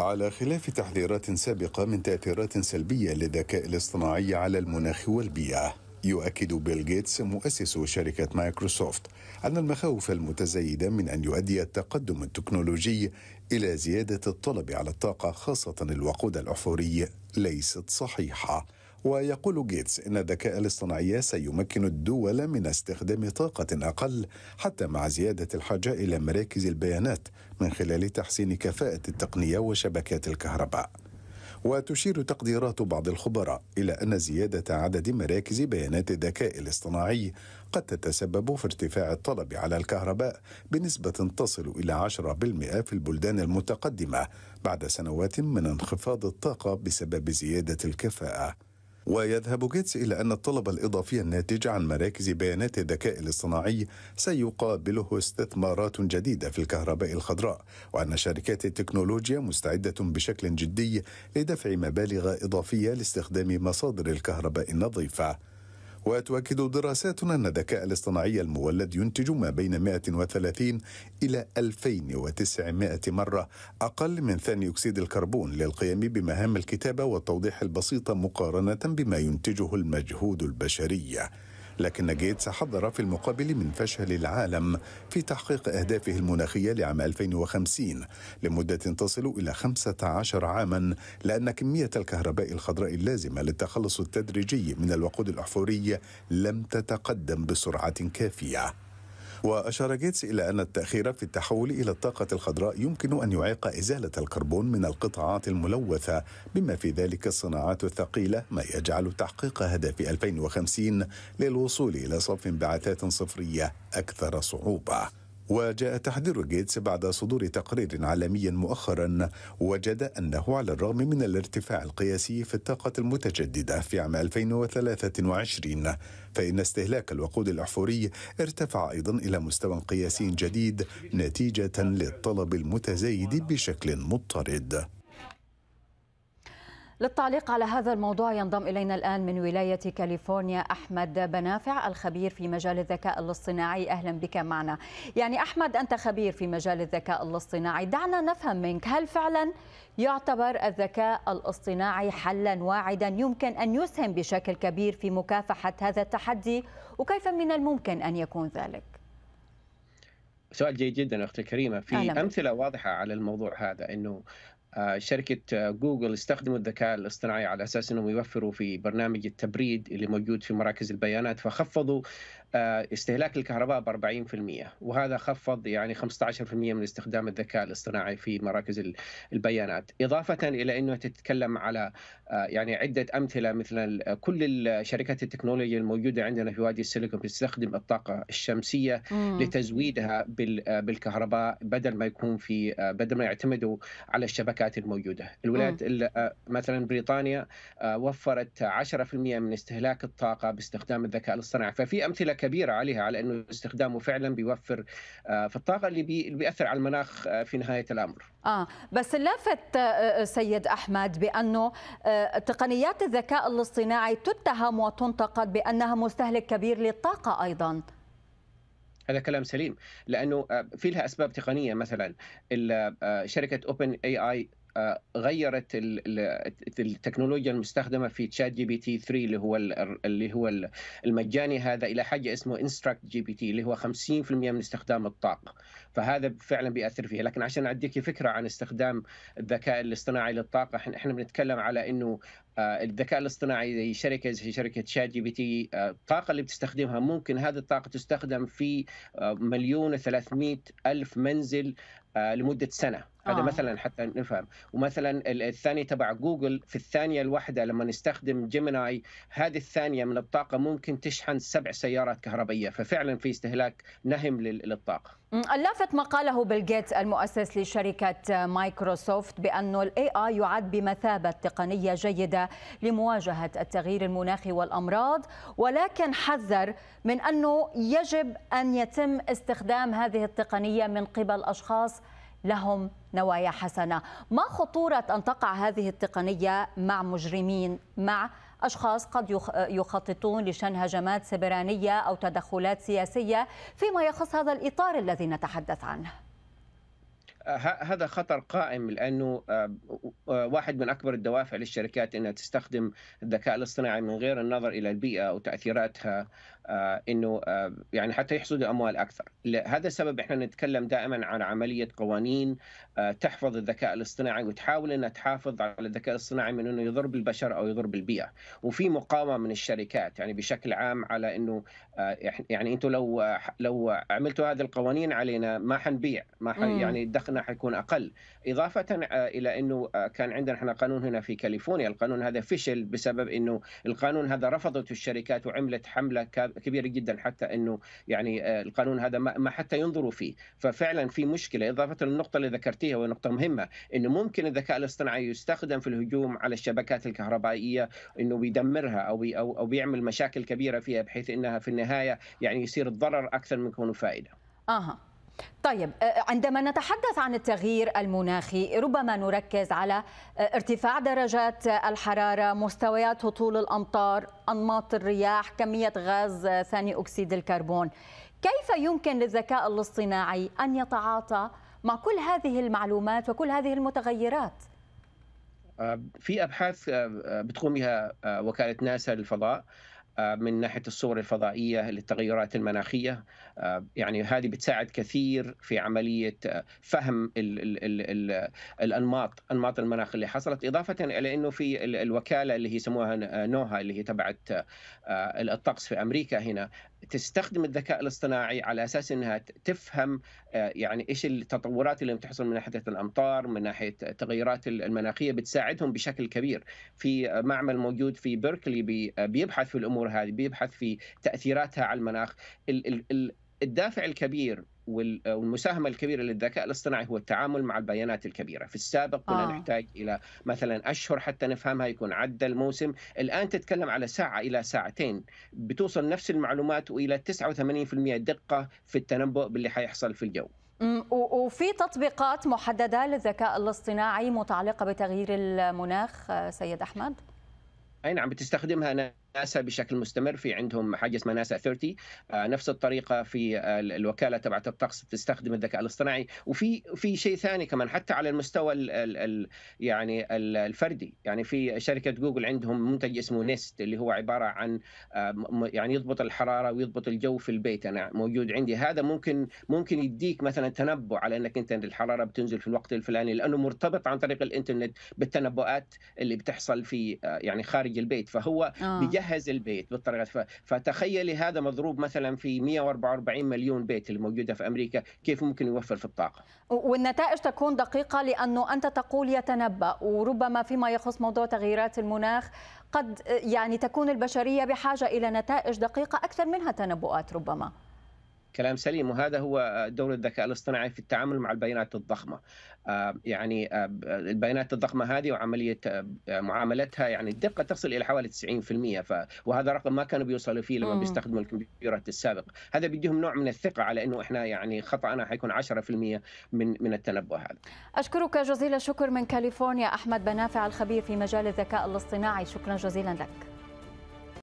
على خلاف تحذيرات سابقة من تأثيرات سلبية للذكاء الاصطناعي على المناخ والبيئة يؤكد بيل جيتس مؤسس شركة مايكروسوفت أن المخاوف المتزايدة من أن يؤدي التقدم التكنولوجي إلى زيادة الطلب على الطاقة خاصة الوقود الأحفوري ليست صحيحة ويقول جيتس إن الذكاء الاصطناعي سيمكن الدول من استخدام طاقة أقل حتى مع زيادة الحاجة إلى مراكز البيانات من خلال تحسين كفاءة التقنية وشبكات الكهرباء. وتشير تقديرات بعض الخبراء إلى أن زيادة عدد مراكز بيانات الذكاء الاصطناعي قد تتسبب في ارتفاع الطلب على الكهرباء بنسبة تصل إلى 10% في البلدان المتقدمة بعد سنوات من انخفاض الطاقة بسبب زيادة الكفاءة. ويذهب جيتس إلى أن الطلب الإضافي الناتج عن مراكز بيانات الذكاء الاصطناعي سيقابله استثمارات جديدة في الكهرباء الخضراء وأن شركات التكنولوجيا مستعدة بشكل جدي لدفع مبالغ إضافية لاستخدام مصادر الكهرباء النظيفة وتؤكد دراسات أن الذكاء الاصطناعي المولد ينتج ما بين 130 إلى 2900 مرة أقل من ثاني أكسيد الكربون للقيام بمهام الكتابة والتوضيح البسيطة مقارنة بما ينتجه المجهود البشري لكن جيتس حذر في المقابل من فشل العالم في تحقيق أهدافه المناخية لعام 2050 لمدة تصل إلى 15 عاما لأن كمية الكهرباء الخضراء اللازمة للتخلص التدريجي من الوقود الأحفوري لم تتقدم بسرعة كافية وأشار جيتس إلى أن التأخير في التحول إلى الطاقة الخضراء يمكن أن يعيق إزالة الكربون من القطاعات الملوثة بما في ذلك الصناعات الثقيلة ما يجعل تحقيق هدف 2050 للوصول إلى صف انبعاثات صفرية أكثر صعوبة وجاء تحذير جيتس بعد صدور تقرير عالمي مؤخرا وجد أنه على الرغم من الارتفاع القياسي في الطاقة المتجددة في عام 2023 فإن استهلاك الوقود الأحفوري ارتفع أيضا إلى مستوى قياسي جديد نتيجة للطلب المتزايد بشكل مضطرد للتعليق على هذا الموضوع ينضم إلينا الآن من ولاية كاليفورنيا أحمد بنافع الخبير في مجال الذكاء الاصطناعي أهلا بك معنا يعني أحمد أنت خبير في مجال الذكاء الاصطناعي دعنا نفهم منك هل فعلا يعتبر الذكاء الاصطناعي حلا واعدا يمكن أن يسهم بشكل كبير في مكافحة هذا التحدي وكيف من الممكن أن يكون ذلك؟ سؤال جيد جدا اختي الكريمة في امثله واضحه على الموضوع هذا انه آه، شركة آه، جوجل استخدموا الذكاء الاصطناعي على أساس أنهم يوفروا في برنامج التبريد اللي موجود في مراكز البيانات فخفضوا آه، استهلاك الكهرباء ب 40% وهذا خفض يعني 15% من استخدام الذكاء الاصطناعي في مراكز البيانات إضافة إلى أنه تتكلم على يعني عدة أمثلة مثل كل الشركات التكنولوجيا الموجودة عندنا في وادي السيليكون تستخدم الطاقة الشمسية لتزويدها بالكهرباء بدل ما يكون في بدل ما يعتمدوا على الشبكات الشركات الموجوده، الولايات آه، مثلا بريطانيا آه، وفرت 10% من استهلاك الطاقه باستخدام الذكاء الاصطناعي، ففي امثله كبيره عليها على انه استخدامه فعلا بيوفر آه، في الطاقه اللي بيأثر على المناخ في نهايه الامر. اه بس لافت سيد احمد بانه تقنيات الذكاء الاصطناعي تتهم وتنتقد بانها مستهلك كبير للطاقه ايضا. هذا كلام سليم لانه في لها اسباب تقنيه مثلا شركه اوبن اي اي غيرت التكنولوجيا المستخدمه في تشات جي بي تي 3 اللي هو اللي هو المجاني هذا الى حاجه اسمه انستراكت جي بي تي اللي هو 50% من استخدام الطاقه فهذا فعلا بياثر فيها لكن عشان اعطيك فكره عن استخدام الذكاء الاصطناعي للطاقه احنا بنتكلم على انه آه، الذكاء الاصطناعي زي شركه زي شركه شات جي بي تي الطاقه اللي بتستخدمها ممكن هذه الطاقه تستخدم في آه، مليون و300 الف منزل آه، لمده سنه هذا آه. مثلا حتى نفهم ومثلا الثاني تبع جوجل في الثانيه الواحده لما نستخدم جيميناي هذه الثانيه من الطاقه ممكن تشحن سبع سيارات كهربائيه ففعلا في استهلاك نهم للطاقه اللافت ما قاله بيل جيتس المؤسس لشركه مايكروسوفت بانه الاي اي يعد بمثابه تقنيه جيده لمواجهه التغيير المناخي والامراض ولكن حذر من انه يجب ان يتم استخدام هذه التقنيه من قبل اشخاص لهم نوايا حسنة ما خطورة أن تقع هذه التقنية مع مجرمين مع أشخاص قد يخططون لشن هجمات سبرانية أو تدخلات سياسية فيما يخص هذا الإطار الذي نتحدث عنه آه، هذا خطر قائم لانه آه، آه، واحد من اكبر الدوافع للشركات انها تستخدم الذكاء الاصطناعي من غير النظر الى البيئه وتاثيراتها آه، انه آه، يعني حتى يحصدوا اموال اكثر، لهذا السبب احنا نتكلم دائما عن عمليه قوانين آه، تحفظ الذكاء الاصطناعي وتحاول انها تحافظ على الذكاء الاصطناعي من انه يضرب البشر او يضرب البيئه، وفي مقاومه من الشركات يعني بشكل عام على انه يعني انتم لو لو عملتوا هذه القوانين علينا ما حنبيع، ما ح... يعني دخلنا حيكون اقل، اضافه الى انه كان عندنا احنا قانون هنا في كاليفورنيا، القانون هذا فشل بسبب انه القانون هذا رفضته الشركات وعملت حمله كبيره جدا حتى انه يعني آه، القانون هذا ما حتى ينظروا فيه ففعلا في مشكله اضافه للنقطه اللي ذكرتيها ونقطه مهمه انه ممكن الذكاء الاصطناعي يستخدم في الهجوم على الشبكات الكهربائيه انه بيدمرها او بي او او بيعمل مشاكل كبيره فيها بحيث انها في النهايه يعني يصير الضرر اكثر من كونه فائده. اها طيب آه، آه، عندما نتحدث عن التغيير المناخي ربما نركز على آه، ارتفاع درجات الحرارة مستويات هطول الأمطار أنماط الرياح كمية غاز ثاني أكسيد الكربون كيف يمكن للذكاء الاصطناعي أن يتعاطى مع كل هذه المعلومات وكل هذه المتغيرات؟ في ابحاث بتقوم بها وكاله ناسا للفضاء آه، من ناحيه الصور الفضائيه للتغيرات المناخيه آه، يعني هذه بتساعد كثير في عمليه آه، فهم الـ الـ الـ الانماط انماط المناخ اللي حصلت اضافه الى انه في الوكاله اللي هي يسموها نوها اللي هي تبعت الطقس في امريكا هنا تستخدم الذكاء الاصطناعي على اساس انها تفهم يعني ايش التطورات اللي بتحصل من ناحيه الامطار من ناحيه التغيرات المناخيه بتساعدهم بشكل كبير في معمل موجود في بيركلي بيبحث في الامور الامور هذه بيبحث في تاثيراتها على المناخ الدافع الكبير والمساهمة الكبيرة للذكاء الاصطناعي هو التعامل مع البيانات الكبيرة في السابق كنا آه. نحتاج إلى مثلا أشهر حتى نفهمها يكون عدى الموسم الآن تتكلم على ساعة إلى ساعتين بتوصل نفس المعلومات وإلى 89% دقة في التنبؤ باللي حيحصل في الجو وفي تطبيقات محددة للذكاء الاصطناعي متعلقة بتغيير المناخ آه، سيد أحمد؟ أي نعم بتستخدمها أنا ناسا بشكل مستمر في عندهم حاجه اسمها ناسا 30 آه، نفس الطريقه في آه، الوكاله تبعت الطقس تستخدم الذكاء الاصطناعي وفي في شيء ثاني كمان حتى على المستوى الـ الـ يعني الفردي يعني في شركه جوجل عندهم منتج اسمه نيست اللي هو عباره عن آه، يعني يضبط الحراره ويضبط الجو في البيت انا موجود عندي هذا ممكن ممكن يديك مثلا تنبؤ على انك انت الحراره بتنزل في الوقت الفلاني لانه مرتبط عن طريق الانترنت بالتنبؤات اللي بتحصل في يعني خارج البيت فهو آه. تجهز البيت بالطريقه فتخيلي هذا مضروب مثلا في 144 مليون بيت الموجوده في امريكا كيف ممكن يوفر في الطاقه والنتائج تكون دقيقه لانه انت تقول يتنبا وربما فيما يخص موضوع تغييرات المناخ قد يعني تكون البشريه بحاجه الى نتائج دقيقه اكثر منها تنبؤات ربما كلام سليم وهذا هو دور الذكاء الاصطناعي في التعامل مع البيانات الضخمه آه، يعني آه، البيانات الضخمه هذه وعمليه آه، معاملتها يعني الدقه تصل الى حوالي 90% ف وهذا رقم ما كانوا بيوصلوا فيه لما بيستخدموا الكمبيوترات السابق هذا بيديهم نوع من الثقه على انه احنا يعني خطانا حيكون 10% من من التنبؤ هذا اشكرك جزيل الشكر من كاليفورنيا احمد بنافع الخبير في مجال الذكاء الاصطناعي شكرا جزيلا لك